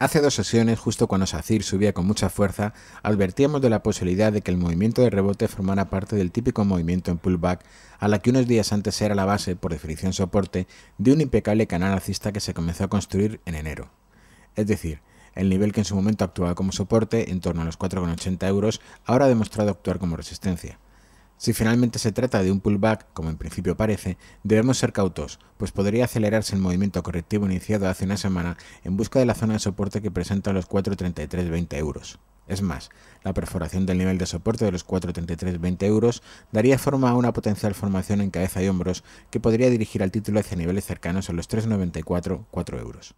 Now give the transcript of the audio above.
Hace dos sesiones, justo cuando Sacir subía con mucha fuerza, advertíamos de la posibilidad de que el movimiento de rebote formara parte del típico movimiento en pullback, a la que unos días antes era la base, por definición soporte, de un impecable canal alcista que se comenzó a construir en enero. Es decir, el nivel que en su momento actuaba como soporte, en torno a los 4,80 euros, ahora ha demostrado actuar como resistencia. Si finalmente se trata de un pullback, como en principio parece, debemos ser cautos, pues podría acelerarse el movimiento correctivo iniciado hace una semana en busca de la zona de soporte que presenta los 4.3320 euros. Es más, la perforación del nivel de soporte de los 4.3320 euros daría forma a una potencial formación en cabeza y hombros que podría dirigir al título hacia niveles cercanos a los 3.944 euros.